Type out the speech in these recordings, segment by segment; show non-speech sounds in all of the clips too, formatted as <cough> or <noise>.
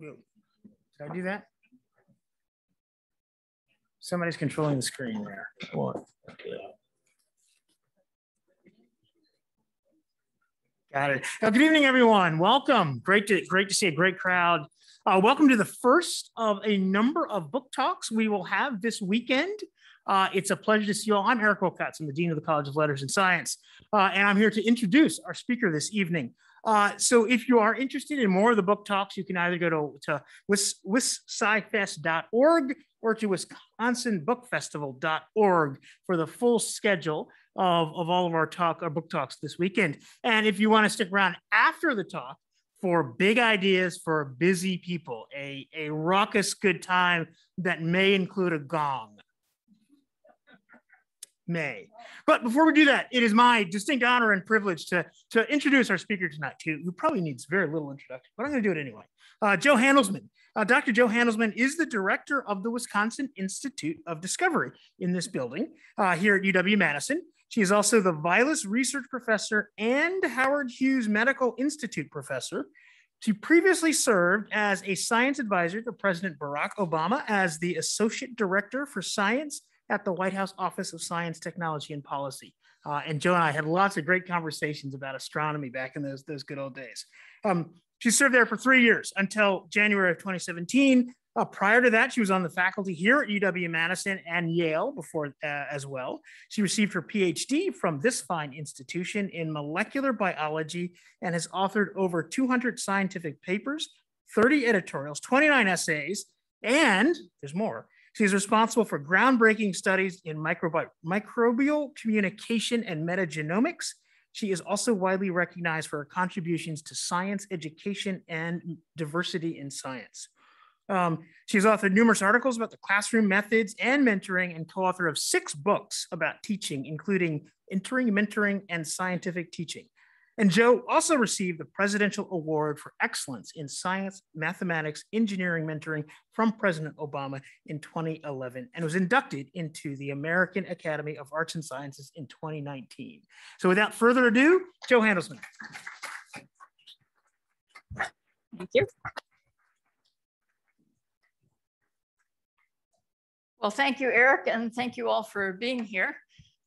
Did I do that? Somebody's controlling the screen there. What? Got it. Well, good evening, everyone. Welcome. Great to great to see a great crowd. Uh, welcome to the first of a number of book talks we will have this weekend. Uh, it's a pleasure to see you all. I'm Eric Wilcox. I'm the Dean of the College of Letters and Science, uh, and I'm here to introduce our speaker this evening. Uh, so if you are interested in more of the book talks, you can either go to, to wis, or to wisconsinbookfestival.org for the full schedule of, of all of our talk, our book talks this weekend. And if you want to stick around after the talk, for big ideas for busy people, a, a raucous good time that may include a gong May. But before we do that, it is my distinct honor and privilege to, to introduce our speaker tonight, too, who probably needs very little introduction, but I'm going to do it anyway. Uh, Joe Handelsman. Uh, Dr. Joe Handelsman is the director of the Wisconsin Institute of Discovery in this building uh, here at UW Madison. She is also the Vilas Research Professor and Howard Hughes Medical Institute Professor. She previously served as a science advisor to President Barack Obama as the Associate Director for Science at the White House Office of Science, Technology, and Policy. Uh, and Joe and I had lots of great conversations about astronomy back in those, those good old days. Um, she served there for three years until January of 2017. Uh, prior to that, she was on the faculty here at UW-Madison and Yale before uh, as well. She received her PhD from this fine institution in molecular biology and has authored over 200 scientific papers, 30 editorials, 29 essays, and there's more, She's responsible for groundbreaking studies in microbi- microbial communication and metagenomics. She is also widely recognized for her contributions to science education and diversity in science. Um, she's authored numerous articles about the classroom methods and mentoring and co author of six books about teaching, including entering mentoring and scientific teaching. And Joe also received the Presidential Award for Excellence in Science, Mathematics, Engineering Mentoring from President Obama in 2011 and was inducted into the American Academy of Arts and Sciences in 2019. So without further ado, Joe Handelsman. Thank you. Well, thank you, Eric, and thank you all for being here.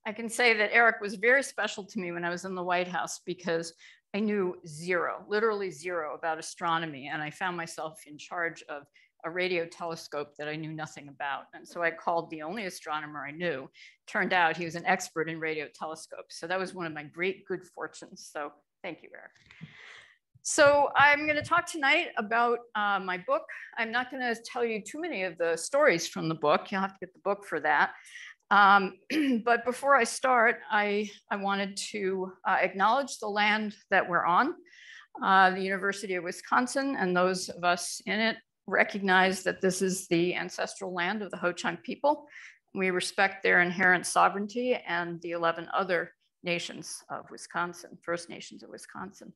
I can say that Eric was very special to me when I was in the White House because I knew zero, literally zero about astronomy. And I found myself in charge of a radio telescope that I knew nothing about. And so I called the only astronomer I knew. Turned out he was an expert in radio telescopes. So that was one of my great good fortunes. So thank you, Eric. So I'm going to talk tonight about uh, my book. I'm not going to tell you too many of the stories from the book. You'll have to get the book for that. Um, <clears throat> but before I start, I, I wanted to uh, acknowledge the land that we're on. Uh, the University of Wisconsin and those of us in it recognize that this is the ancestral land of the Ho-Chunk people. We respect their inherent sovereignty and the 11 other nations of Wisconsin, First Nations of Wisconsin.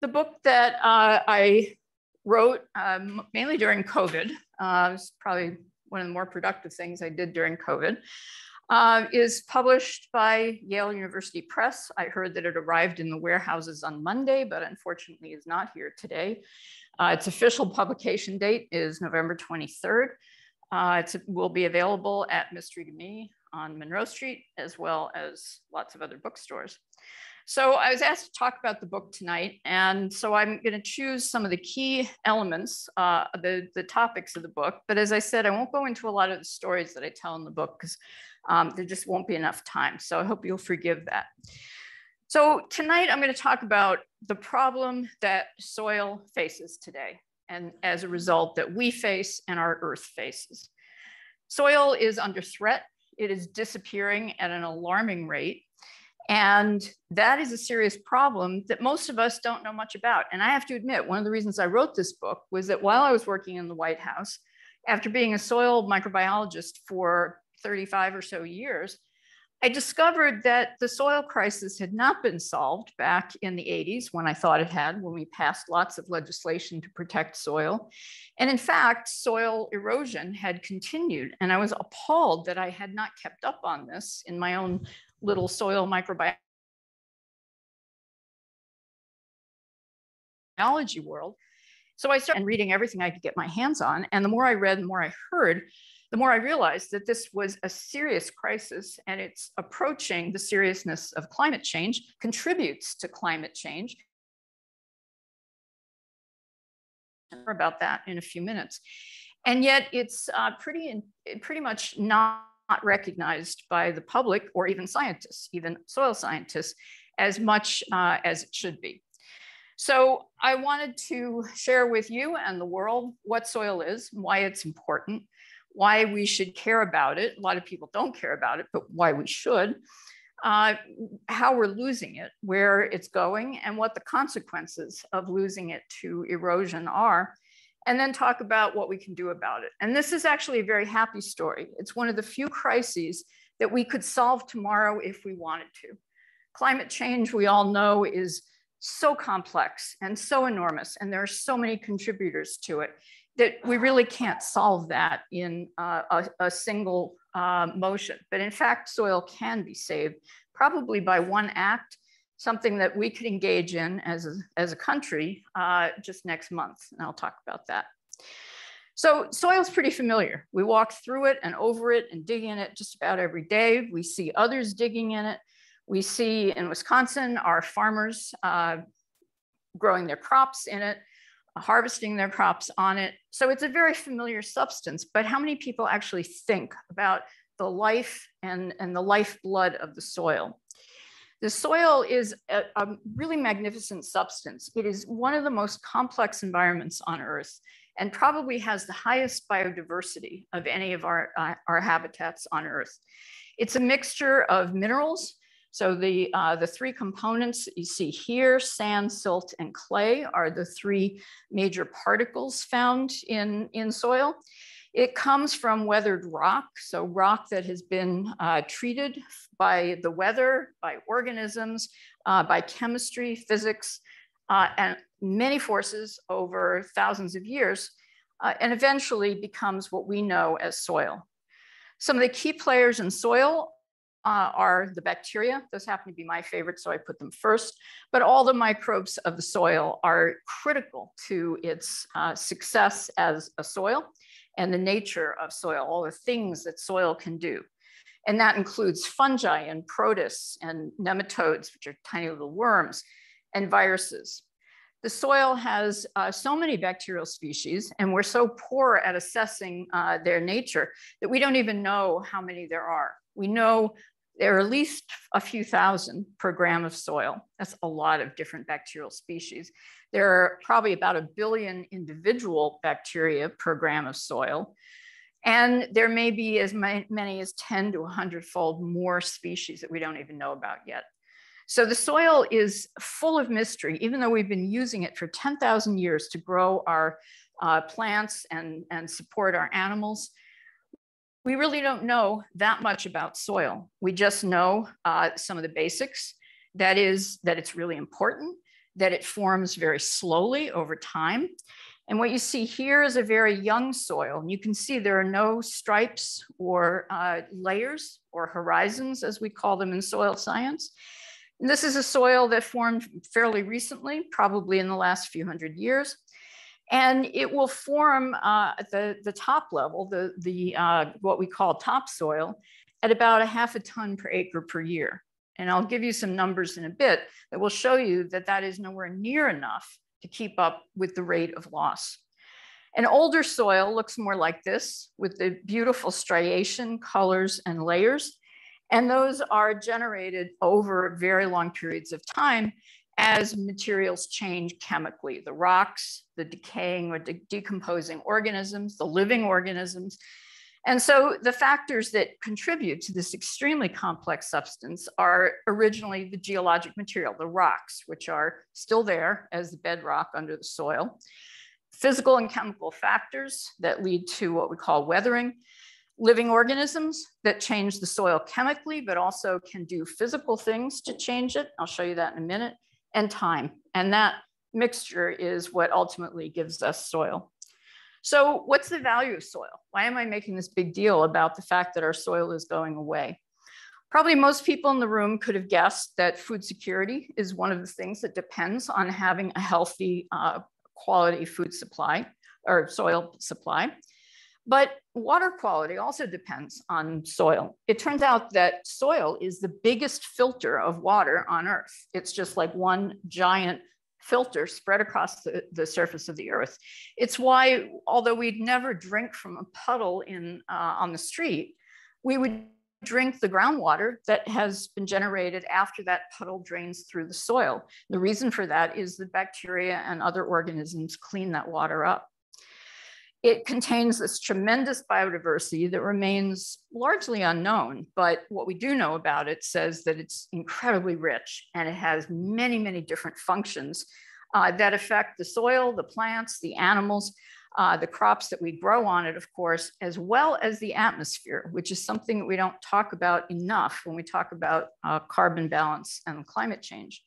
The book that uh, I wrote um, mainly during COVID, uh, was probably one of the more productive things I did during COVID, uh, is published by Yale University Press. I heard that it arrived in the warehouses on Monday, but unfortunately is not here today. Uh, its official publication date is November 23rd. Uh, it will be available at Mystery to Me on Monroe Street, as well as lots of other bookstores. So I was asked to talk about the book tonight, and so I'm going to choose some of the key elements, uh, the, the topics of the book. But as I said, I won't go into a lot of the stories that I tell in the book because um, there just won't be enough time. So I hope you'll forgive that. So tonight I'm going to talk about the problem that soil faces today, and as a result that we face and our earth faces. Soil is under threat. It is disappearing at an alarming rate. And that is a serious problem that most of us don't know much about. And I have to admit, one of the reasons I wrote this book was that while I was working in the White House, after being a soil microbiologist for 35 or so years, I discovered that the soil crisis had not been solved back in the 80s when I thought it had, when we passed lots of legislation to protect soil. And in fact, soil erosion had continued. And I was appalled that I had not kept up on this in my own little soil microbiology world. So I started reading everything I could get my hands on. And the more I read, the more I heard, the more I realized that this was a serious crisis and it's approaching the seriousness of climate change, contributes to climate change. About that in a few minutes. And yet it's uh, pretty, pretty much not not recognized by the public or even scientists, even soil scientists, as much uh, as it should be. So I wanted to share with you and the world what soil is, why it's important, why we should care about it. A lot of people don't care about it, but why we should, uh, how we're losing it, where it's going, and what the consequences of losing it to erosion are and then talk about what we can do about it. And this is actually a very happy story. It's one of the few crises that we could solve tomorrow if we wanted to. Climate change, we all know, is so complex and so enormous, and there are so many contributors to it that we really can't solve that in uh, a, a, single uh, motion. But in fact, soil can be saved probably by one act something that we could engage in as a, as a country uh, just next month. And I'll talk about that. So soil is pretty familiar. We walk through it and over it and dig in it just about every day. We see others digging in it. We see in Wisconsin our farmers uh, growing their crops in it, harvesting their crops on it. So it's a very familiar substance, but how many people actually think about the life and, and the lifeblood of the soil? The soil is a, a, really magnificent substance. It is one of the most complex environments on Earth and probably has the highest biodiversity of any of our, uh, our habitats on Earth. It's a mixture of minerals. So the, uh, the three components that you see here, sand, silt, and clay are the three major particles found in, in soil. It comes from weathered rock, so rock that has been uh, treated by the weather, by organisms, uh, by chemistry, physics, uh, and many forces over thousands of years, uh, and eventually becomes what we know as soil. Some of the key players in soil uh, are the bacteria. Those happen to be my favorite, so I put them first. But all the microbes of the soil are critical to its uh, success as a soil and the nature of soil, all the things that soil can do. And that includes fungi and protists and nematodes, which are tiny little worms, and viruses. The soil has uh, so many bacterial species, and we're so poor at assessing uh, their nature that we don't even know how many there are. We know there are at least a few thousand per gram of soil. That's a lot of different bacterial species. There are probably about a billion individual bacteria per gram of soil. And there may be as many as 10 to 100 fold more species that we don't even know about yet. So the soil is full of mystery, even though we've been using it for 10,000 years to grow our uh, plants and, and support our animals we really don't know that much about soil. We just know uh, some of the basics. That is that it's really important, that it forms very slowly over time. And what you see here is a very young soil. And you can see there are no stripes or uh, layers or horizons, as we call them in soil science. And this is a soil that formed fairly recently, probably in the last few hundred years. And it will form uh, the, the top level, the, the uh, what we call topsoil, at about a half a ton per acre per year. And I'll give you some numbers in a bit that will show you that that is nowhere near enough to keep up with the rate of loss. An older soil looks more like this with the beautiful striation, colors, and layers. And those are generated over very long periods of time as materials change chemically, the rocks, the decaying or de decomposing organisms, the living organisms. And so the factors that contribute to this extremely complex substance are originally the geologic material, the rocks, which are still there as the bedrock under the soil, physical and chemical factors that lead to what we call weathering, living organisms that change the soil chemically, but also can do physical things to change it. I'll show you that in a minute and time. And that mixture is what ultimately gives us soil. So what's the value of soil? Why am I making this big deal about the fact that our soil is going away? Probably most people in the room could have guessed that food security is one of the things that depends on having a healthy uh, quality food supply or soil supply. But water quality also depends on soil. It turns out that soil is the biggest filter of water on Earth. It's just like one giant filter spread across the, the surface of the Earth. It's why, although we'd never drink from a puddle in, uh, on the street, we would drink the groundwater that has been generated after that puddle drains through the soil. The reason for that is the bacteria and other organisms clean that water up. It contains this tremendous biodiversity that remains largely unknown, but what we do know about it says that it's incredibly rich and it has many, many different functions uh, that affect the soil, the plants, the animals, uh, the crops that we grow on it, of course, as well as the atmosphere, which is something that we don't talk about enough when we talk about uh, carbon balance and climate change.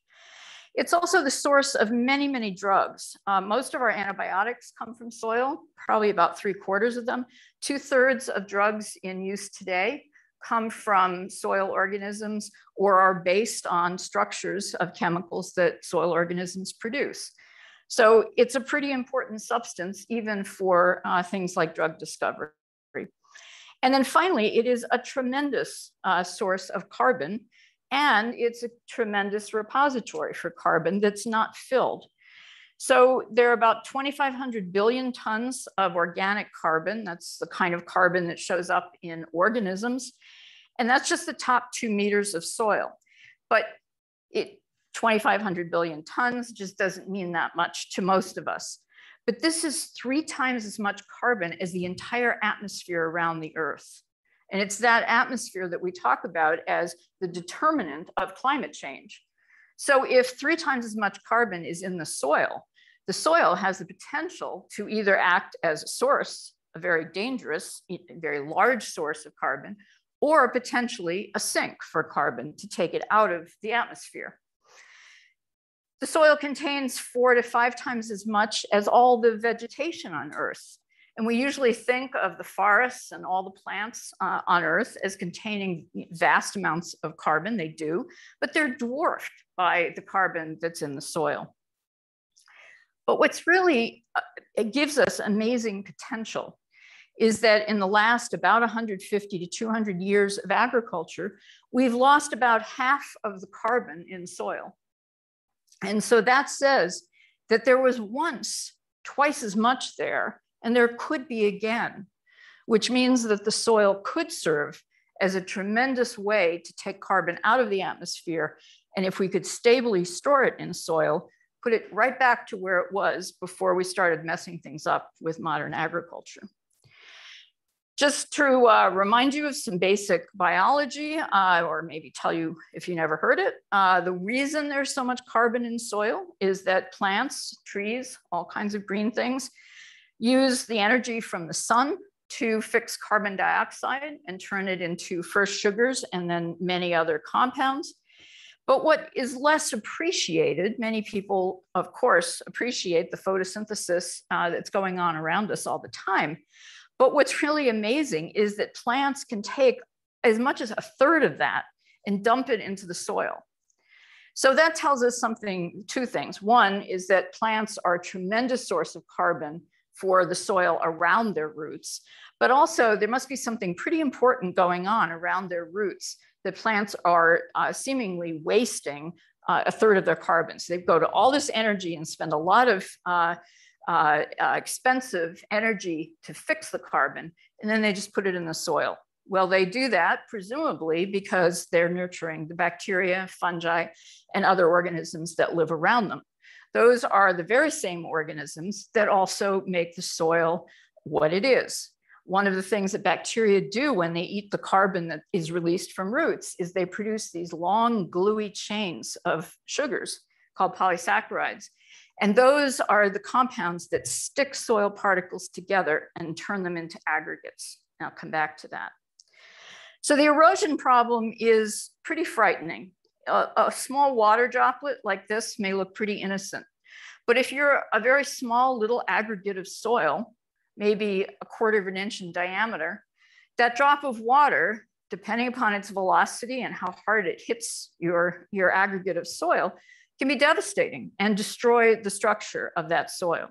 It's also the source of many, many drugs. Uh, most of our antibiotics come from soil, probably about three quarters of them. Two thirds of drugs in use today come from soil organisms or are based on structures of chemicals that soil organisms produce. So it's a pretty important substance, even for uh, things like drug discovery. And then finally, it is a tremendous uh, source of carbon and it's a tremendous repository for carbon that's not filled. So there are about 2,500 billion tons of organic carbon. That's the kind of carbon that shows up in organisms. And that's just the top two meters of soil. But it 2,500 billion tons just doesn't mean that much to most of us. But this is three times as much carbon as the entire atmosphere around the earth. And it's that atmosphere that we talk about as the determinant of climate change. So if three times as much carbon is in the soil, the soil has the potential to either act as a source, a very dangerous, very large source of carbon, or potentially a sink for carbon to take it out of the atmosphere. The soil contains four to five times as much as all the vegetation on Earth. And we usually think of the forests and all the plants uh, on Earth as containing vast amounts of carbon, they do, but they're dwarfed by the carbon that's in the soil. But what's really, uh, it gives us amazing potential is that in the last about 150 to 200 years of agriculture, we've lost about half of the carbon in soil. And so that says that there was once twice as much there and there could be again, which means that the soil could serve as a tremendous way to take carbon out of the atmosphere. And if we could stably store it in soil, put it right back to where it was before we started messing things up with modern agriculture. Just to uh, remind you of some basic biology, uh, or maybe tell you if you never heard it, uh, the reason there's so much carbon in soil is that plants, trees, all kinds of green things use the energy from the sun to fix carbon dioxide and turn it into first sugars and then many other compounds. But what is less appreciated, many people, of course, appreciate the photosynthesis uh, that's going on around us all the time. But what's really amazing is that plants can take as much as a third of that and dump it into the soil. So that tells us something, two things. One is that plants are a tremendous source of carbon for the soil around their roots. But also there must be something pretty important going on around their roots that plants are uh, seemingly wasting uh, a third of their carbon. So they go to all this energy and spend a lot of uh, uh, uh, expensive energy to fix the carbon, and then they just put it in the soil. Well, they do that presumably because they're nurturing the bacteria, fungi, and other organisms that live around them. Those are the very same organisms that also make the soil what it is. One of the things that bacteria do when they eat the carbon that is released from roots is they produce these long gluey chains of sugars called polysaccharides. And those are the compounds that stick soil particles together and turn them into aggregates. And I'll come back to that. So the erosion problem is pretty frightening a, a small water droplet like this may look pretty innocent. But if you're a very small little aggregate of soil, maybe a quarter of an inch in diameter, that drop of water, depending upon its velocity and how hard it hits your, your aggregate of soil, can be devastating and destroy the structure of that soil.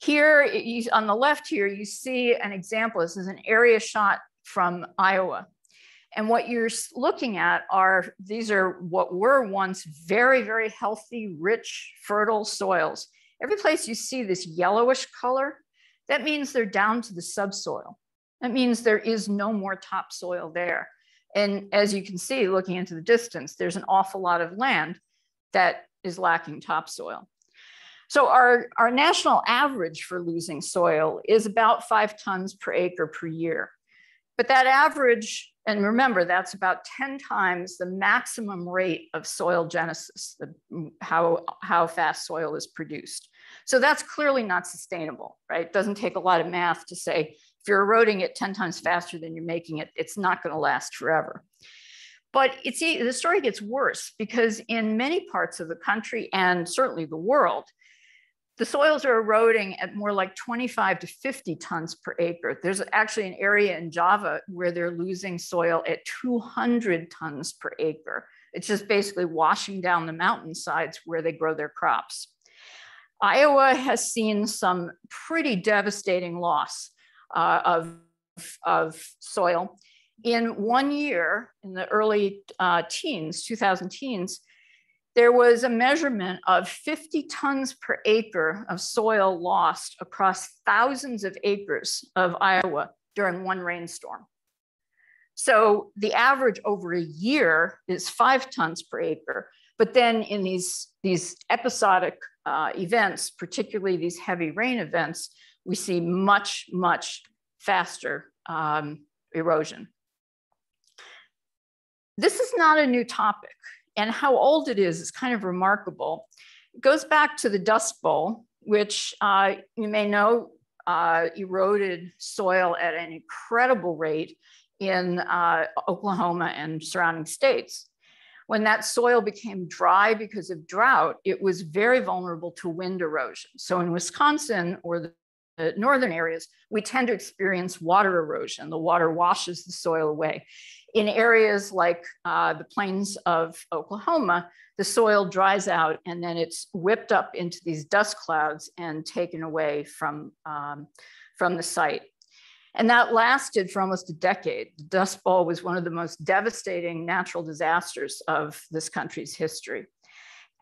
Here, on the left here, you see an example. This is an area shot from Iowa. And what you're looking at are these are what were once very, very healthy, rich, fertile soils. Every place you see this yellowish color, that means they're down to the subsoil. That means there is no more topsoil there. And as you can see, looking into the distance, there's an awful lot of land that is lacking topsoil. So our, our national average for losing soil is about five tons per acre per year. But that average and remember, that's about 10 times the maximum rate of soil genesis, the, how, how fast soil is produced. So that's clearly not sustainable, right? It doesn't take a lot of math to say if you're eroding it 10 times faster than you're making it, it's not going to last forever. But it's, the story gets worse because in many parts of the country and certainly the world, the soils are eroding at more like 25 to 50 tons per acre. There's actually an area in Java where they're losing soil at 200 tons per acre. It's just basically washing down the mountainsides where they grow their crops. Iowa has seen some pretty devastating loss uh, of, of soil. In one year, in the early uh, teens, 2000 teens, there was a measurement of 50 tons per acre of soil lost across thousands of acres of Iowa during one rainstorm. So the average over a year is five tons per acre. But then in these, these episodic uh, events, particularly these heavy rain events, we see much, much faster um, erosion. This is not a new topic and how old it is is kind of remarkable. It goes back to the Dust Bowl, which uh, you may know uh, eroded soil at an incredible rate in uh, Oklahoma and surrounding states. When that soil became dry because of drought, it was very vulnerable to wind erosion. So in Wisconsin or the northern areas, we tend to experience water erosion. The water washes the soil away in areas like uh, the plains of Oklahoma, the soil dries out and then it's whipped up into these dust clouds and taken away from, um, from the site. And that lasted for almost a decade. The Dust Bowl was one of the most devastating natural disasters of this country's history.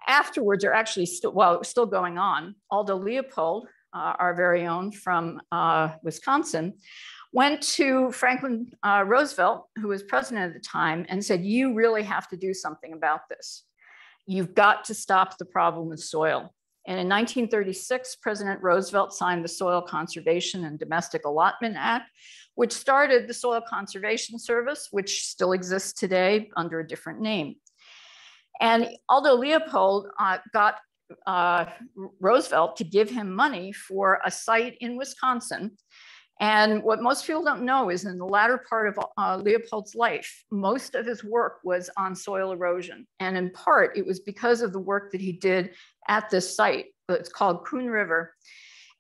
Afterwards, or actually still, was still going on, Aldo Leopold, uh, our very own from uh, Wisconsin, went to Franklin uh, Roosevelt, who was president at the time, and said, You really have to do something about this. You've got to stop the problem with soil. And in 1936, President Roosevelt signed the Soil Conservation and Domestic Allotment Act, which started the Soil Conservation Service, which still exists today under a different name. And Aldo Leopold uh, got uh, Roosevelt to give him money for a site in Wisconsin and what most people don't know is in the latter part of uh, Leopold's life, most of his work was on soil erosion. And in part, it was because of the work that he did at this site. It's called Coon River.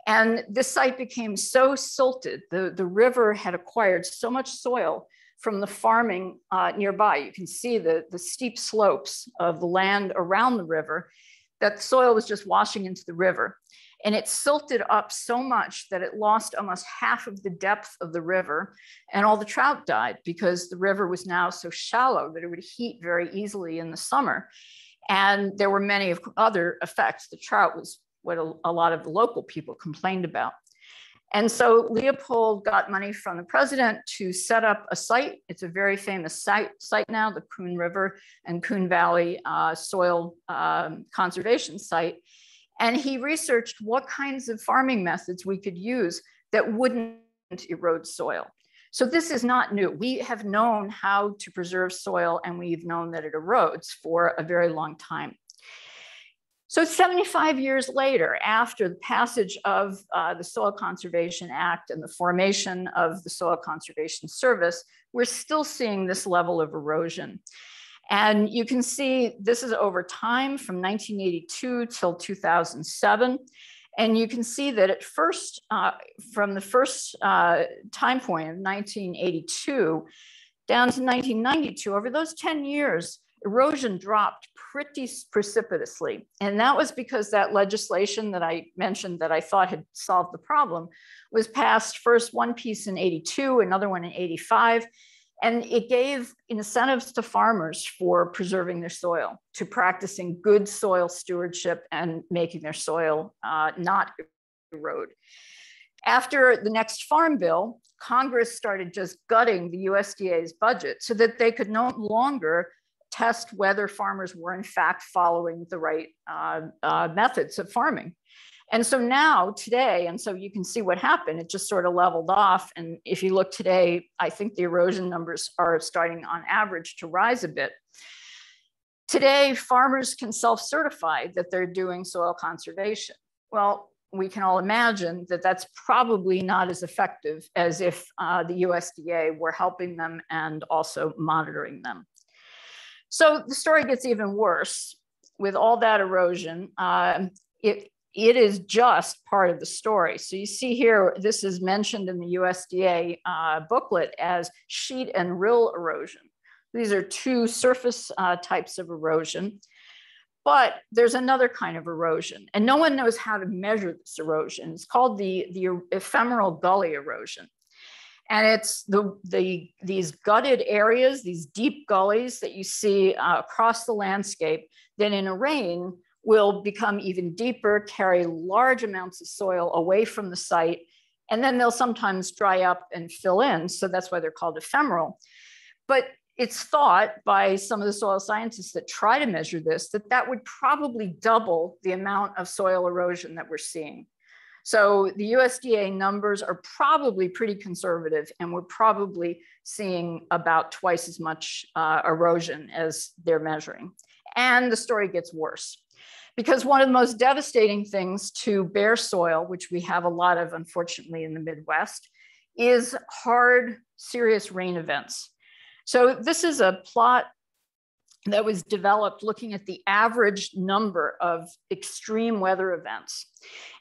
And this site became so silted, the, the river had acquired so much soil from the farming uh, nearby. You can see the, the steep slopes of the land around the river that soil was just washing into the river and it silted up so much that it lost almost half of the depth of the river and all the trout died because the river was now so shallow that it would heat very easily in the summer and there were many other effects the trout was what a, a lot of the local people complained about and so Leopold got money from the president to set up a site. It's a very famous site, site now, the Coon River and Coon Valley uh, Soil um, Conservation Site. And he researched what kinds of farming methods we could use that wouldn't erode soil. So this is not new. We have known how to preserve soil and we've known that it erodes for a very long time. So 75 years later, after the passage of uh, the Soil Conservation Act and the formation of the Soil Conservation Service, we're still seeing this level of erosion. And you can see this is over time from 1982 till 2007. And you can see that at first, uh, from the first uh, time point of 1982 down to 1992, over those 10 years, erosion dropped pretty precipitously. And that was because that legislation that I mentioned that I thought had solved the problem was passed first one piece in 82, another one in 85. And it gave incentives to farmers for preserving their soil, to practicing good soil stewardship and making their soil uh, not erode. After the next farm bill, Congress started just gutting the USDA's budget so that they could no longer test whether farmers were in fact following the right uh, uh, methods of farming. And so now today, and so you can see what happened, it just sort of leveled off. And if you look today, I think the erosion numbers are starting on average to rise a bit. Today, farmers can self-certify that they're doing soil conservation. Well, we can all imagine that that's probably not as effective as if uh, the USDA were helping them and also monitoring them. So the story gets even worse with all that erosion. Uh, it, it is just part of the story. So you see here, this is mentioned in the USDA uh, booklet as sheet and rill erosion. These are two surface uh, types of erosion, but there's another kind of erosion and no one knows how to measure this erosion. It's called the, the ephemeral gully erosion. And it's the, the, these gutted areas, these deep gullies that you see uh, across the landscape that in a rain will become even deeper, carry large amounts of soil away from the site, and then they'll sometimes dry up and fill in. So that's why they're called ephemeral. But it's thought by some of the soil scientists that try to measure this that that would probably double the amount of soil erosion that we're seeing. So the USDA numbers are probably pretty conservative, and we're probably seeing about twice as much uh, erosion as they're measuring. And the story gets worse. Because one of the most devastating things to bare soil, which we have a lot of, unfortunately, in the Midwest, is hard, serious rain events. So this is a plot that was developed looking at the average number of extreme weather events.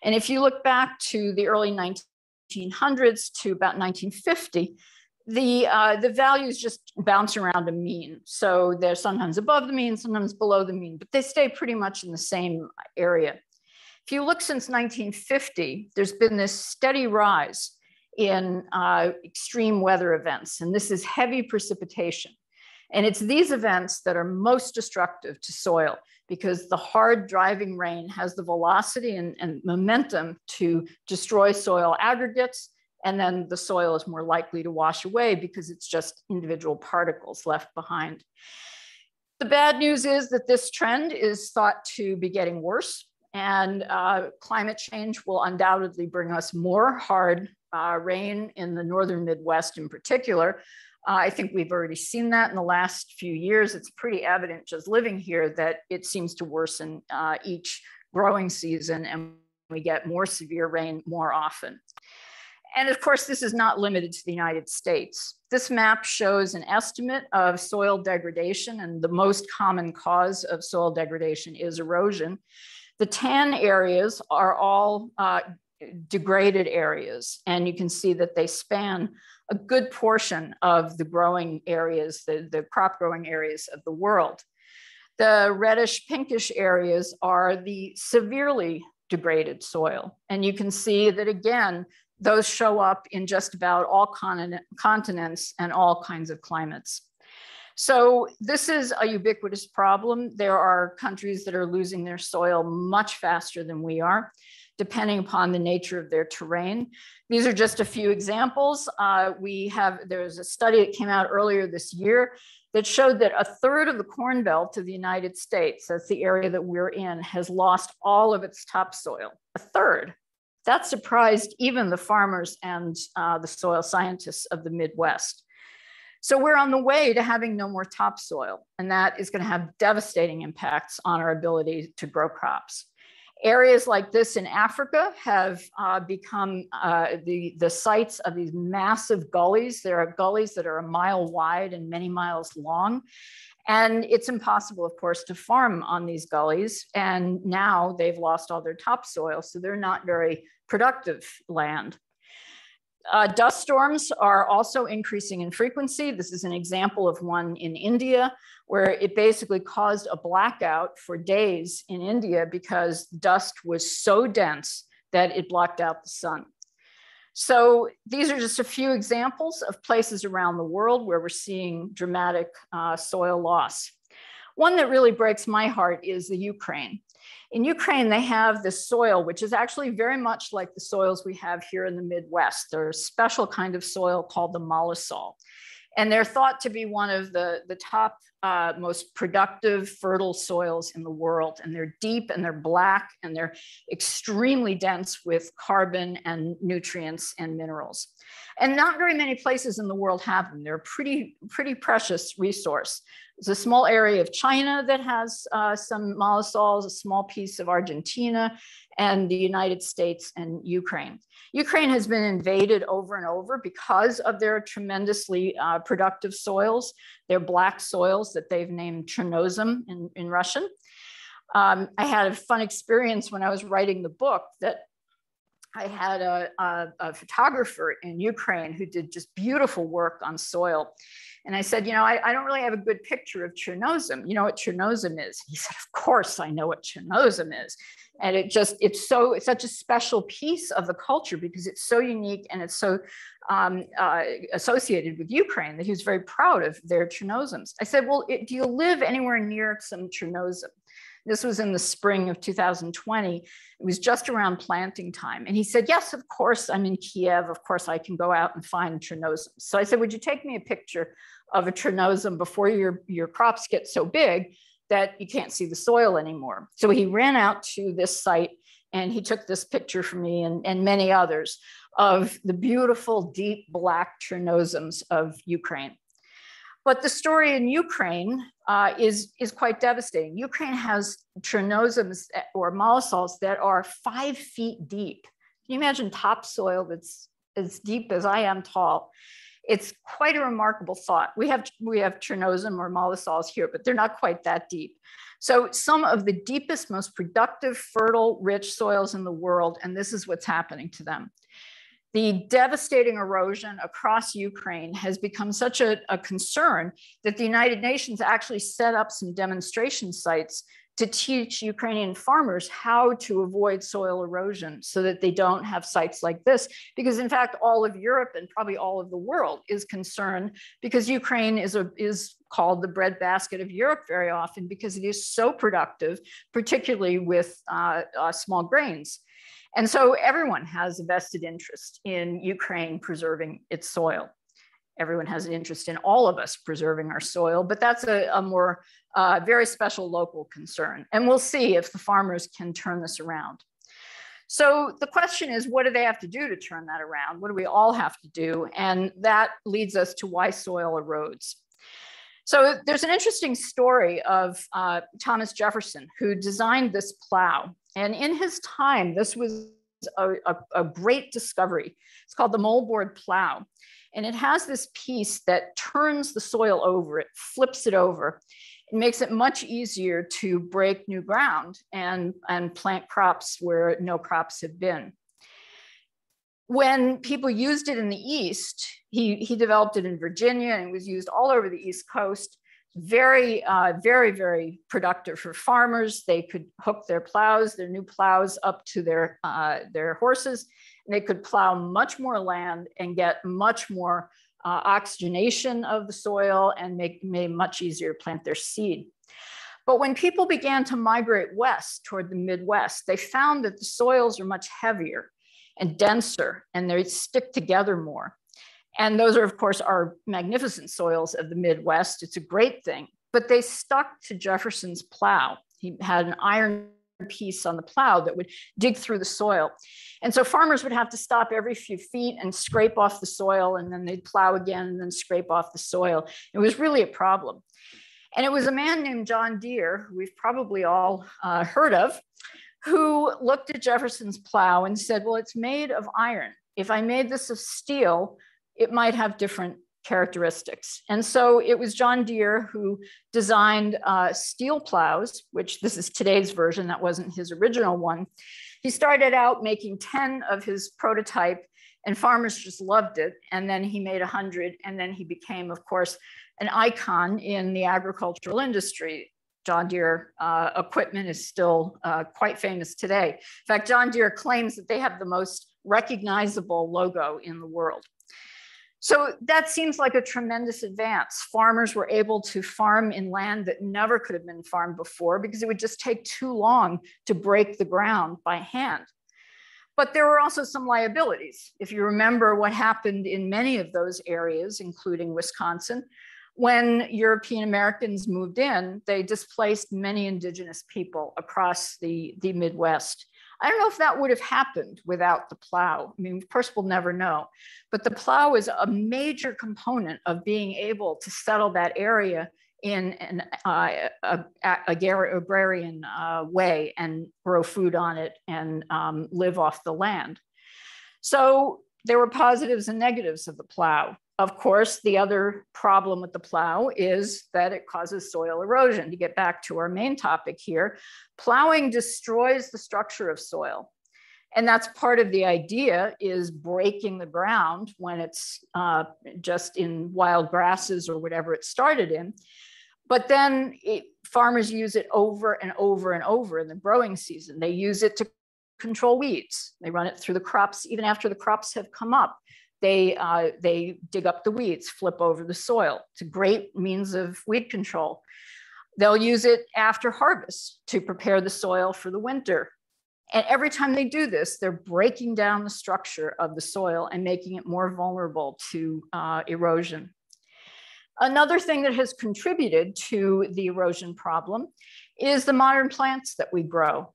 And if you look back to the early 1900s to about 1950, the uh, the values just bounce around a mean. So they're sometimes above the mean, sometimes below the mean, but they stay pretty much in the same area. If you look since 1950, there's been this steady rise in uh, extreme weather events, and this is heavy precipitation. And it's these events that are most destructive to soil because the hard driving rain has the velocity and, and momentum to destroy soil aggregates and then the soil is more likely to wash away because it's just individual particles left behind. The bad news is that this trend is thought to be getting worse and uh, climate change will undoubtedly bring us more hard uh, rain in the northern Midwest in particular. Uh, I think we've already seen that in the last few years. It's pretty evident just living here that it seems to worsen uh, each growing season and we get more severe rain more often. And of course, this is not limited to the United States. This map shows an estimate of soil degradation and the most common cause of soil degradation is erosion. The tan areas are all uh, degraded areas. And you can see that they span a good portion of the growing areas, the, the crop growing areas of the world. The reddish pinkish areas are the severely degraded soil. And you can see that again, those show up in just about all continents and all kinds of climates. So this is a ubiquitous problem. There are countries that are losing their soil much faster than we are, depending upon the nature of their terrain. These are just a few examples. Uh, we have, there's a study that came out earlier this year that showed that a third of the corn belt of the United States, that's the area that we're in, has lost all of its topsoil, a third. That surprised even the farmers and uh, the soil scientists of the Midwest. So we're on the way to having no more topsoil, and that is going to have devastating impacts on our ability to grow crops. Areas like this in Africa have uh, become uh, the, the sites of these massive gullies. There are gullies that are a mile wide and many miles long. And it's impossible, of course, to farm on these gullies. And now they've lost all their topsoil, so they're not very productive land. Uh, dust storms are also increasing in frequency. This is an example of one in India where it basically caused a blackout for days in India because dust was so dense that it blocked out the sun. So these are just a few examples of places around the world where we're seeing dramatic uh, soil loss. One that really breaks my heart is the Ukraine in Ukraine, they have this soil, which is actually very much like the soils we have here in the Midwest. They're a special kind of soil called the mollisol. And they're thought to be one of the, the top uh, most productive fertile soils in the world. And they're deep and they're black and they're extremely dense with carbon and nutrients and minerals. And not very many places in the world have them. They're a pretty, pretty precious resource. There's a small area of China that has uh, some mollusols, a small piece of Argentina, and the United States and Ukraine. Ukraine has been invaded over and over because of their tremendously uh, productive soils, their black soils that they've named Chernozem in, in Russian. Um, I had a fun experience when I was writing the book that I had a, a, a, photographer in Ukraine who did just beautiful work on soil. And I said, you know, I, I don't really have a good picture of chernozem. You know what chernozem is? he said, of course, I know what chernozem is. And it just, it's so, it's such a special piece of the culture because it's so unique and it's so um, uh, associated with Ukraine that he was very proud of their chernozems. I said, well, it, do you live anywhere near some chernozem? This was in the spring of 2020. It was just around planting time. And he said, Yes, of course, I'm in Kiev. Of course, I can go out and find Trinosum. So I said, Would you take me a picture of a Trinosum before your, your crops get so big that you can't see the soil anymore? So he ran out to this site and he took this picture for me and, and many others of the beautiful deep black Chernosums of Ukraine. But the story in Ukraine uh, is, is quite devastating. Ukraine has chernozems uh, or mollusks that are five feet deep. Can you imagine topsoil that's as deep as I am tall? It's quite a remarkable thought. We have, we have chernozem or mollusks here, but they're not quite that deep. So some of the deepest, most productive, fertile, rich soils in the world, and this is what's happening to them the devastating erosion across Ukraine has become such a, a, concern that the United Nations actually set up some demonstration sites to teach Ukrainian farmers how to avoid soil erosion so that they don't have sites like this. Because in fact, all of Europe and probably all of the world is concerned because Ukraine is, a, is called the breadbasket of Europe very often because it is so productive, particularly with uh, uh, small grains. And so everyone has a vested interest in Ukraine preserving its soil. Everyone has an interest in all of us preserving our soil, but that's a, a more uh, very special local concern. And we'll see if the farmers can turn this around. So the question is, what do they have to do to turn that around? What do we all have to do? And that leads us to why soil erodes. So there's an interesting story of uh, Thomas Jefferson, who designed this plow. And in his time, this was a, a, a great discovery. It's called the moldboard plow. And it has this piece that turns the soil over, it flips it over. It makes it much easier to break new ground and, and plant crops where no crops have been. When people used it in the East, he, he developed it in Virginia and it was used all over the East Coast very, uh, very, very productive for farmers. They could hook their plows, their new plows up to their, uh, their horses, and they could plow much more land and get much more uh, oxygenation of the soil and make, make much easier to plant their seed. But when people began to migrate west toward the Midwest, they found that the soils are much heavier and denser and they stick together more. And those are, of course, our magnificent soils of the Midwest. It's a great thing. But they stuck to Jefferson's plow. He had an iron piece on the plow that would dig through the soil. And so farmers would have to stop every few feet and scrape off the soil, and then they'd plow again and then scrape off the soil. It was really a problem. And it was a man named John Deere, who we've probably all uh, heard of, who looked at Jefferson's plow and said, Well, it's made of iron. If I made this of steel, it might have different characteristics. And so it was John Deere who designed uh, steel plows, which this is today's version, that wasn't his original one. He started out making 10 of his prototype and farmers just loved it. And then he made 100 and then he became, of course, an icon in the agricultural industry. John Deere uh, equipment is still uh, quite famous today. In fact, John Deere claims that they have the most recognizable logo in the world. So that seems like a tremendous advance. Farmers were able to farm in land that never could have been farmed before because it would just take too long to break the ground by hand. But there were also some liabilities. If you remember what happened in many of those areas, including Wisconsin, when European Americans moved in, they displaced many indigenous people across the, the Midwest. I don't know if that would have happened without the plow. I mean, of course, we'll never know. But the plow is a major component of being able to settle that area in an uh, agrarian uh, way and grow food on it and um, live off the land. So there were positives and negatives of the plow. Of course, the other problem with the plow is that it causes soil erosion. To get back to our main topic here, plowing destroys the structure of soil. And that's part of the idea is breaking the ground when it's uh, just in wild grasses or whatever it started in. But then it, farmers use it over and over and over in the growing season. They use it to control weeds. They run it through the crops even after the crops have come up. They, uh, they dig up the weeds, flip over the soil. It's a great means of weed control. They'll use it after harvest to prepare the soil for the winter. And every time they do this, they're breaking down the structure of the soil and making it more vulnerable to uh, erosion. Another thing that has contributed to the erosion problem is the modern plants that we grow.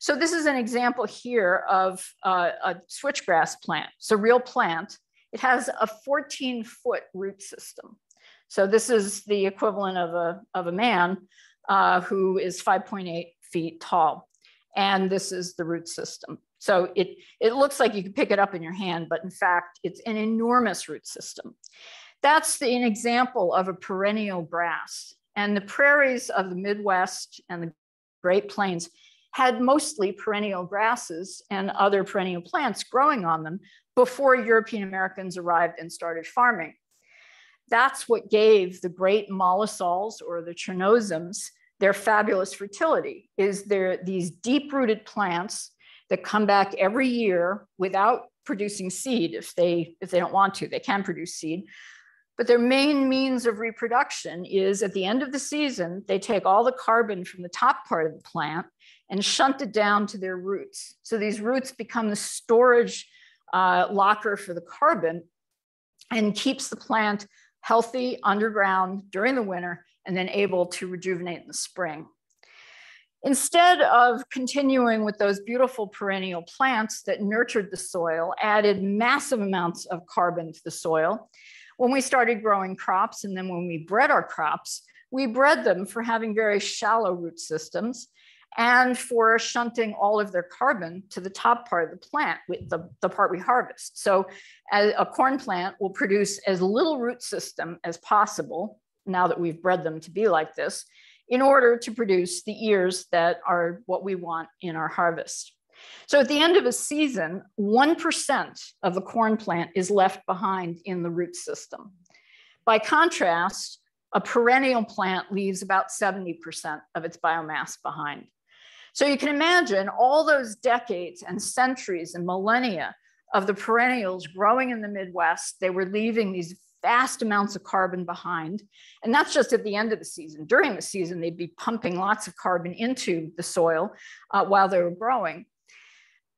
So this is an example here of uh, a switchgrass plant. It's a real plant. It has a 14 foot root system. So this is the equivalent of a, of a man uh, who is 5.8 feet tall. And this is the root system. So it, it looks like you could pick it up in your hand, but in fact, it's an enormous root system. That's the, an example of a perennial grass. And the prairies of the Midwest and the Great Plains had mostly perennial grasses and other perennial plants growing on them before European Americans arrived and started farming. That's what gave the great mollisols or the chernozems their fabulous fertility, is there these deep-rooted plants that come back every year without producing seed if they, if they don't want to, they can produce seed, but their main means of reproduction is at the end of the season, they take all the carbon from the top part of the plant and shunted down to their roots. So these roots become the storage uh, locker for the carbon and keeps the plant healthy underground during the winter and then able to rejuvenate in the spring. Instead of continuing with those beautiful perennial plants that nurtured the soil, added massive amounts of carbon to the soil, when we started growing crops and then when we bred our crops, we bred them for having very shallow root systems and for shunting all of their carbon to the top part of the plant, with the, the part we harvest. So a corn plant will produce as little root system as possible, now that we've bred them to be like this, in order to produce the ears that are what we want in our harvest. So at the end of a season, 1% of the corn plant is left behind in the root system. By contrast, a perennial plant leaves about 70% of its biomass behind. So you can imagine all those decades and centuries and millennia of the perennials growing in the Midwest. They were leaving these vast amounts of carbon behind. And that's just at the end of the season. During the season, they'd be pumping lots of carbon into the soil uh, while they were growing.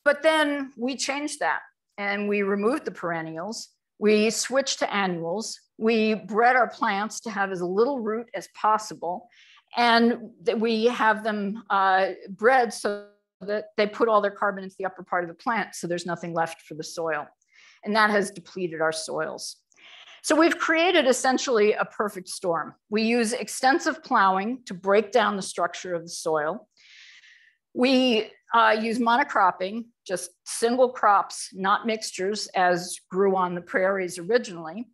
But then we changed that and we removed the perennials. We switched to annuals. We bred our plants to have as little root as possible. And we have them uh, bred so that they put all their carbon into the upper part of the plant so there's nothing left for the soil. And that has depleted our soils. So we've created essentially a perfect storm. We use extensive plowing to break down the structure of the soil. We uh, use monocropping, just single crops, not mixtures, as grew on the prairies originally.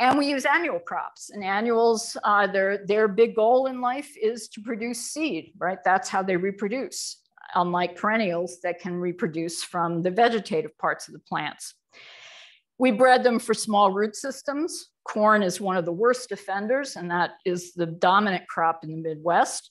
And we use annual crops and annuals, uh, their, their big goal in life is to produce seed, right? That's how they reproduce, unlike perennials that can reproduce from the vegetative parts of the plants. We bred them for small root systems. Corn is one of the worst offenders, and that is the dominant crop in the Midwest.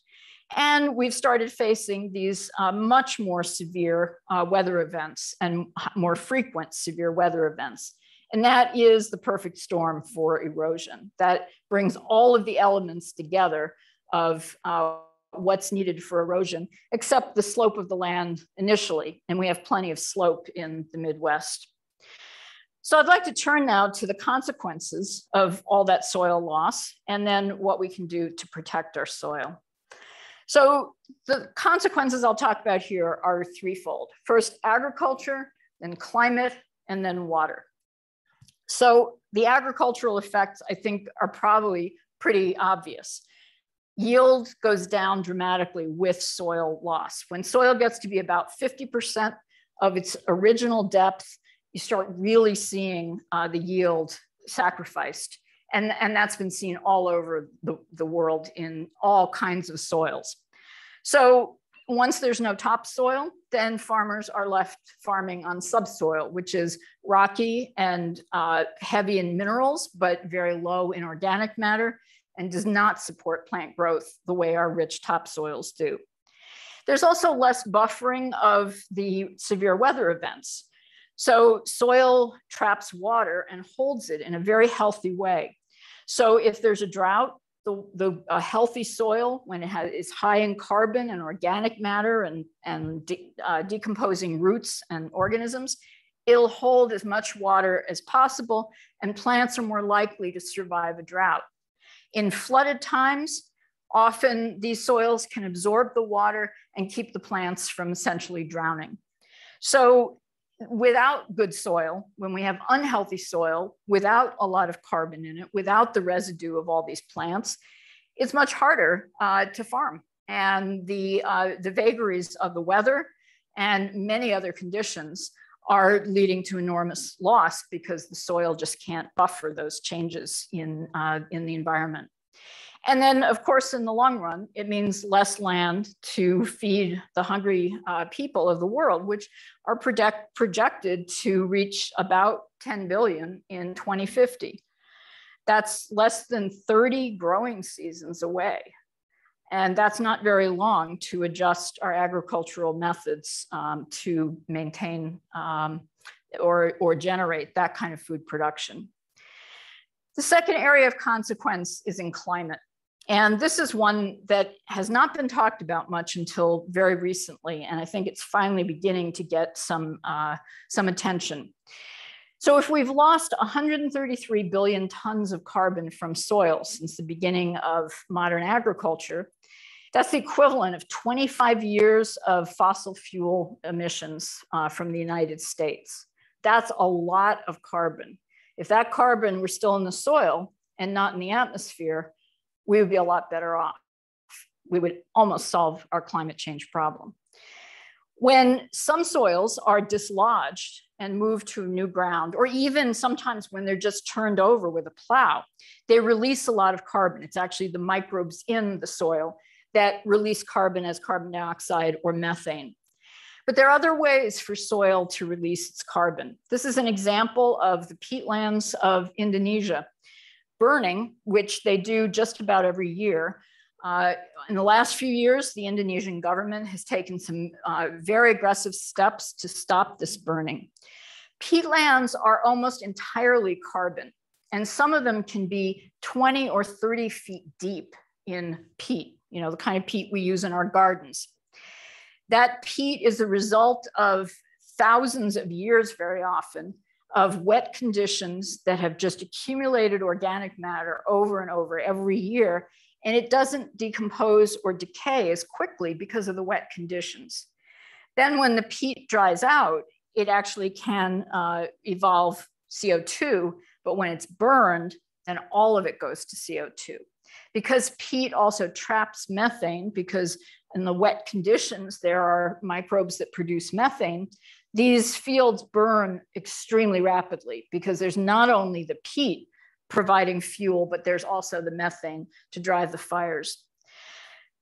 And we've started facing these uh, much more severe uh, weather events and more frequent severe weather events. And that is the perfect storm for erosion. That brings all of the elements together of uh, what's needed for erosion, except the slope of the land initially. And we have plenty of slope in the Midwest. So I'd like to turn now to the consequences of all that soil loss and then what we can do to protect our soil. So the consequences I'll talk about here are threefold. First, agriculture, then climate, and then water. So the agricultural effects, I think, are probably pretty obvious. Yield goes down dramatically with soil loss. When soil gets to be about 50% of its original depth, you start really seeing uh, the yield sacrificed. And, and that's been seen all over the, the world in all kinds of soils. So once there's no topsoil, then farmers are left farming on subsoil, which is rocky and uh, heavy in minerals, but very low in organic matter and does not support plant growth the way our rich topsoils do. There's also less buffering of the severe weather events. So soil traps water and holds it in a very healthy way. So if there's a drought, the, the healthy soil when it has, is high in carbon and organic matter and, and de, uh, decomposing roots and organisms, it'll hold as much water as possible and plants are more likely to survive a drought. In flooded times, often these soils can absorb the water and keep the plants from essentially drowning. So without good soil, when we have unhealthy soil, without a lot of carbon in it, without the residue of all these plants, it's much harder uh, to farm. And the, uh, the vagaries of the weather and many other conditions are leading to enormous loss because the soil just can't buffer those changes in, uh, in the environment. And then, of course, in the long run, it means less land to feed the hungry uh, people of the world, which are project projected to reach about 10 billion in 2050. That's less than 30 growing seasons away. And that's not very long to adjust our agricultural methods um, to maintain um, or, or generate that kind of food production. The second area of consequence is in climate. And this is one that has not been talked about much until very recently, and I think it's finally beginning to get some, uh, some attention. So if we've lost 133 billion tons of carbon from soil since the beginning of modern agriculture, that's the equivalent of 25 years of fossil fuel emissions uh, from the United States. That's a lot of carbon. If that carbon were still in the soil and not in the atmosphere, we would be a lot better off. We would almost solve our climate change problem. When some soils are dislodged and moved to new ground, or even sometimes when they're just turned over with a plow, they release a lot of carbon. It's actually the microbes in the soil that release carbon as carbon dioxide or methane. But there are other ways for soil to release its carbon. This is an example of the peatlands of Indonesia, burning, which they do just about every year. Uh, in the last few years, the Indonesian government has taken some uh, very aggressive steps to stop this burning. Peatlands are almost entirely carbon, and some of them can be 20 or 30 feet deep in peat, you know, the kind of peat we use in our gardens. That peat is the result of thousands of years very often of wet conditions that have just accumulated organic matter over and over every year. And it doesn't decompose or decay as quickly because of the wet conditions. Then when the peat dries out, it actually can uh, evolve CO2, but when it's burned, then all of it goes to CO2. Because peat also traps methane because in the wet conditions, there are microbes that produce methane. These fields burn extremely rapidly because there's not only the peat providing fuel, but there's also the methane to drive the fires.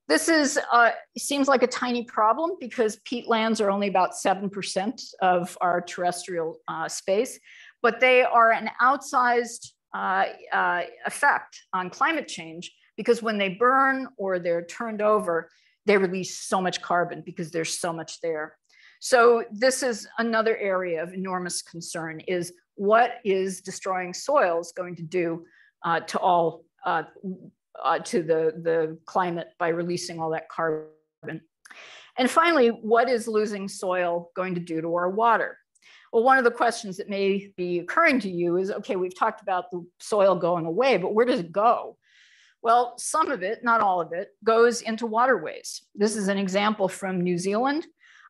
This is uh, seems like a tiny problem because peatlands are only about 7% of our terrestrial uh, space, but they are an outsized uh, uh, effect on climate change because when they burn or they're turned over, they release so much carbon because there's so much there. So this is another area of enormous concern is what is destroying soils going to do uh, to all, uh, uh, to the, the climate by releasing all that carbon? And finally, what is losing soil going to do to our water? Well, one of the questions that may be occurring to you is, okay, we've talked about the soil going away, but where does it go? Well, some of it, not all of it, goes into waterways. This is an example from New Zealand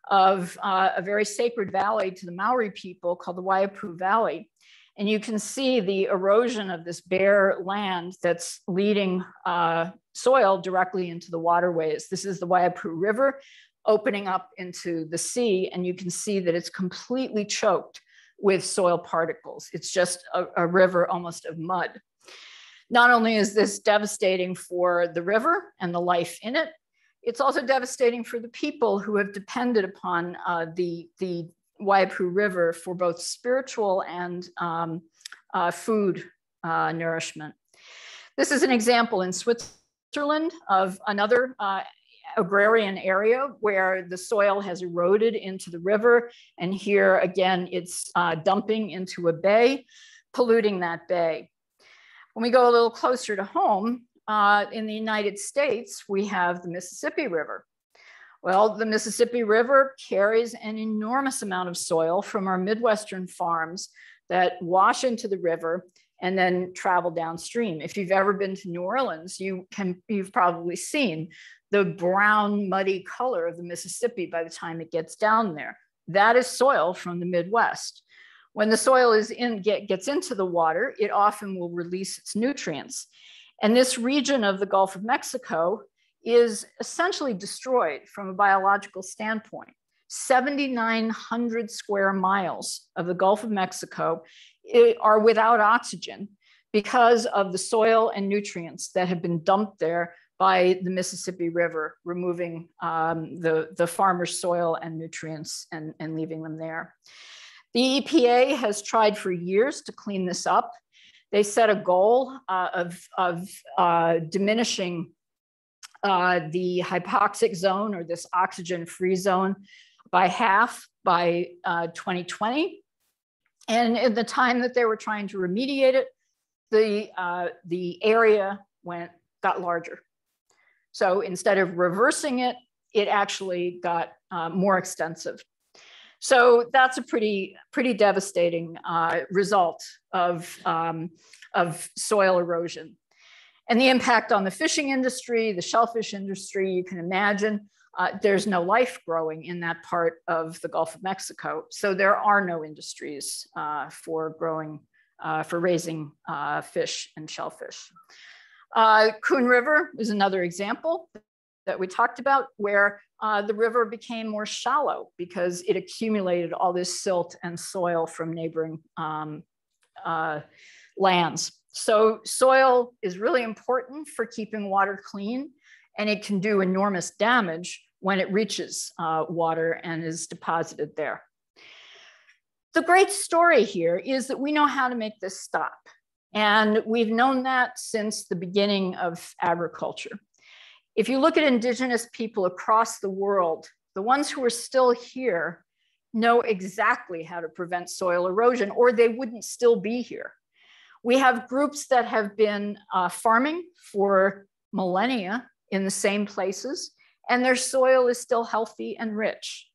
of uh, a very sacred valley to the Maori people called the Waipu Valley. And you can see the erosion of this bare land that's leading uh, soil directly into the waterways. This is the Waipu River opening up into the sea, and you can see that it's completely choked with soil particles. It's just a, a river almost of mud. Not only is this devastating for the river and the life in it, it's also devastating for the people who have depended upon uh, the, the Waipu River for both spiritual and um, uh, food uh, nourishment. This is an example in Switzerland of another uh, agrarian area where the soil has eroded into the river. And here again, it's uh, dumping into a bay, polluting that bay. When we go a little closer to home, uh, in the United States, we have the Mississippi River. Well, the Mississippi River carries an enormous amount of soil from our Midwestern farms that wash into the river and then travel downstream. If you've ever been to New Orleans, you can, you've probably seen the brown, muddy color of the Mississippi by the time it gets down there. That is soil from the Midwest. When the soil is in, get, gets into the water, it often will release its nutrients. And this region of the Gulf of Mexico is essentially destroyed from a biological standpoint. 7,900 square miles of the Gulf of Mexico eh, are without oxygen because of the soil and nutrients that have been dumped there by the Mississippi River, removing um, the, the farmer's soil and nutrients and, and leaving them there. The EPA has tried for years to clean this up. They set a goal uh, of, of uh, diminishing uh, the hypoxic zone or this oxygen free zone by half by 2020. Uh, and in the time that they were trying to remediate it, the, uh, the area went, got larger. So instead of reversing it, it actually got uh, more extensive. So that's a pretty, pretty devastating uh, result of, um, of soil erosion. And the impact on the fishing industry, the shellfish industry, you can imagine, uh, there's no life growing in that part of the Gulf of Mexico. So there are no industries uh, for growing, uh, for raising uh, fish and shellfish. Uh, Coon River is another example that we talked about where uh, the river became more shallow because it accumulated all this silt and soil from neighboring um, uh, lands. So soil is really important for keeping water clean and it can do enormous damage when it reaches uh, water and is deposited there. The great story here is that we know how to make this stop. And we've known that since the beginning of agriculture. If you look at indigenous people across the world, the ones who are still here know exactly how to prevent soil erosion or they wouldn't still be here. We have groups that have been uh, farming for millennia in the same places and their soil is still healthy and rich.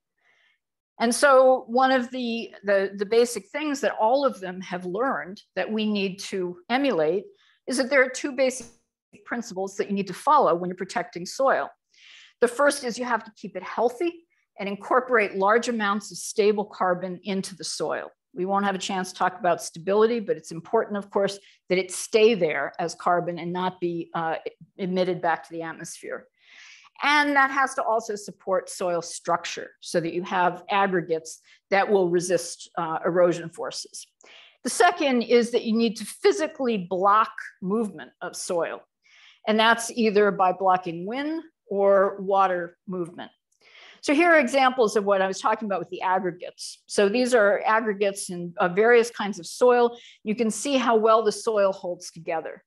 And so one of the, the, the, basic things that all of them have learned that we need to emulate is that there are two basic principles that you need to follow when you're protecting soil. The first is you have to keep it healthy and incorporate large amounts of stable carbon into the soil. We won't have a chance to talk about stability, but it's important, of course, that it stay there as carbon and not be uh, emitted back to the atmosphere. And that has to also support soil structure so that you have aggregates that will resist uh, erosion forces. The second is that you need to physically block movement of soil. And that's either by blocking wind or water movement. So here are examples of what I was talking about with the aggregates. So these are aggregates in uh, various kinds of soil. You can see how well the soil holds together.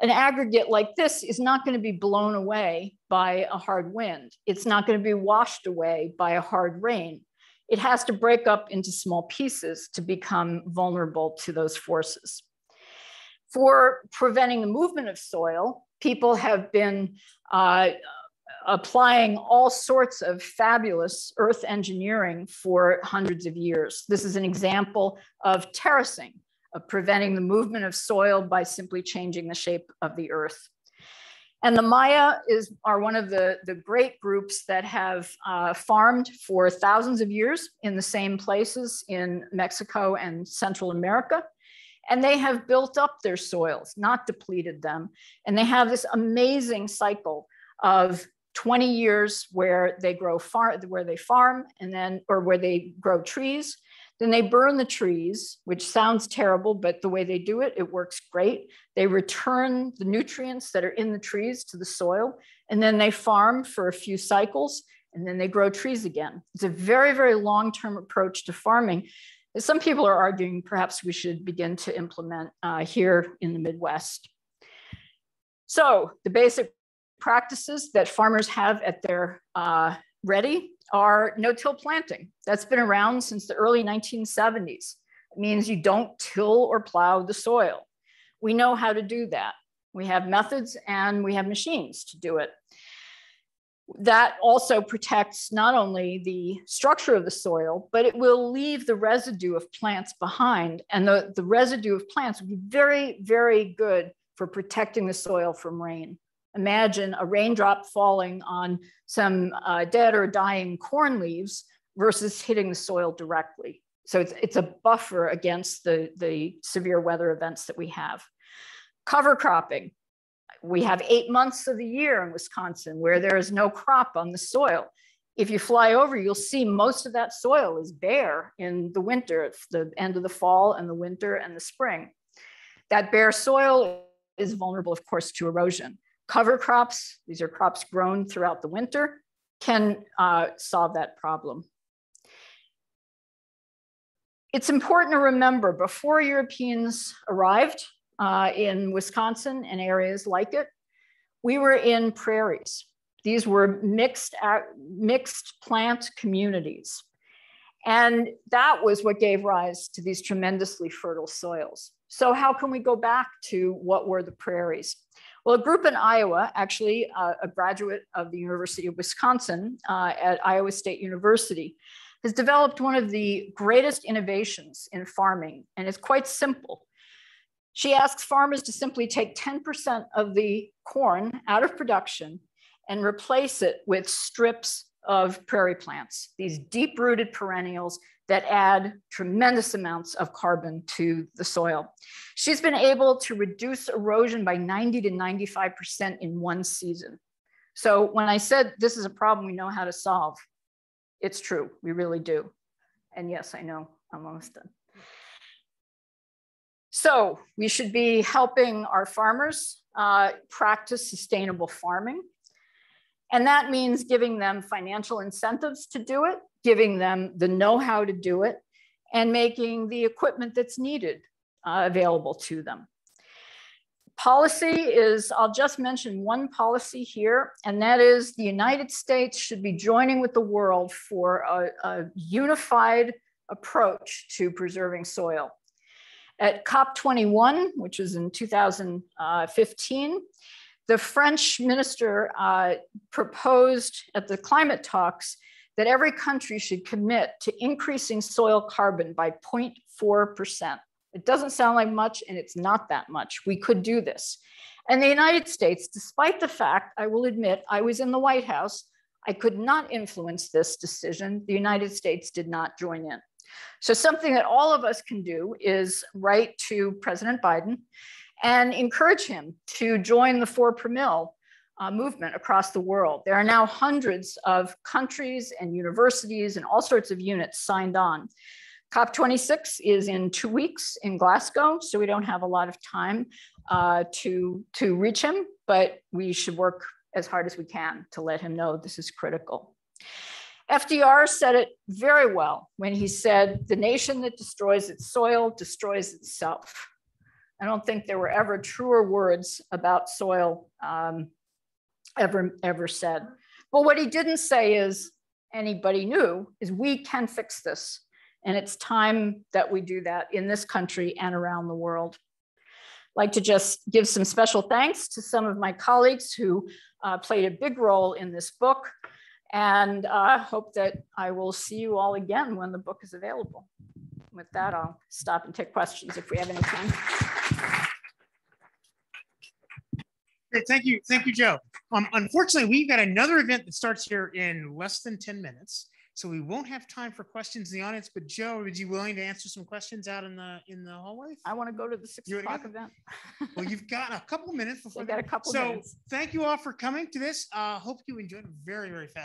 An aggregate like this is not gonna be blown away by a hard wind. It's not gonna be washed away by a hard rain. It has to break up into small pieces to become vulnerable to those forces. For preventing the movement of soil, people have been uh, applying all sorts of fabulous earth engineering for hundreds of years. This is an example of terracing, of preventing the movement of soil by simply changing the shape of the earth. And the Maya is, are one of the, the great groups that have uh, farmed for thousands of years in the same places in Mexico and Central America and they have built up their soils, not depleted them. And they have this amazing cycle of 20 years where they grow far where they farm and then or where they grow trees then they burn the trees which sounds terrible but the way they do it it works great they return the nutrients that are in the trees to the soil and then they farm for a few cycles and then they grow trees again it's a very very long term approach to farming some people are arguing perhaps we should begin to implement uh, here in the Midwest. So the basic practices that farmers have at their uh, ready are no-till planting. That's been around since the early 1970s. It means you don't till or plow the soil. We know how to do that. We have methods and we have machines to do it that also protects not only the structure of the soil, but it will leave the residue of plants behind. And the, the residue of plants will be very, very good for protecting the soil from rain. Imagine a raindrop falling on some uh, dead or dying corn leaves versus hitting the soil directly. So it's, it's a buffer against the, the severe weather events that we have. Cover cropping we have eight months of the year in Wisconsin where there is no crop on the soil. If you fly over, you'll see most of that soil is bare in the winter, the end of the fall and the winter and the spring. That bare soil is vulnerable, of course, to erosion. Cover crops, these are crops grown throughout the winter, can uh, solve that problem. It's important to remember before Europeans arrived, uh, in Wisconsin and areas like it. We were in prairies. These were mixed, uh, mixed plant communities. And that was what gave rise to these tremendously fertile soils. So how can we go back to what were the prairies? Well, a group in Iowa, actually uh, a graduate of the University of Wisconsin uh, at Iowa State University, has developed one of the greatest innovations in farming, and it's quite simple. She asks farmers to simply take 10% of the corn out of production and replace it with strips of prairie plants, these deep rooted perennials that add tremendous amounts of carbon to the soil. She's been able to reduce erosion by 90 to 95% in one season. So when I said this is a problem we know how to solve, it's true, we really do. And yes, I know, I'm almost done. So we should be helping our farmers uh, practice sustainable farming. And that means giving them financial incentives to do it, giving them the know-how to do it, and making the equipment that's needed uh, available to them. Policy is, I'll just mention one policy here, and that is the United States should be joining with the world for a, a unified approach to preserving soil. At COP21, which was in 2015, the French minister uh, proposed at the climate talks that every country should commit to increasing soil carbon by 0.4%. It doesn't sound like much, and it's not that much. We could do this. And the United States, despite the fact, I will admit, I was in the White House, I could not influence this decision. The United States did not join in. So something that all of us can do is write to President Biden and encourage him to join the Four Per Mill uh, movement across the world. There are now hundreds of countries and universities and all sorts of units signed on. COP26 is in two weeks in Glasgow, so we don't have a lot of time uh, to, to reach him, but we should work as hard as we can to let him know this is critical. FDR said it very well when he said, the nation that destroys its soil destroys itself. I don't think there were ever truer words about soil um, ever, ever said. But what he didn't say is, anybody knew, is we can fix this. And it's time that we do that in this country and around the world. I'd like to just give some special thanks to some of my colleagues who uh, played a big role in this book and uh, hope that I will see you all again when the book is available. With that, I'll stop and take questions if we have any time. thank you, thank you, Joe. Um, unfortunately, we've got another event that starts here in less than 10 minutes. So we won't have time for questions in the audience, but Joe, would you willing to answer some questions out in the in the hallway? I want to go to the six you o'clock event. well, you've got a couple minutes before. we got a couple. So minutes. thank you all for coming to this. Uh, hope you enjoyed very very fast.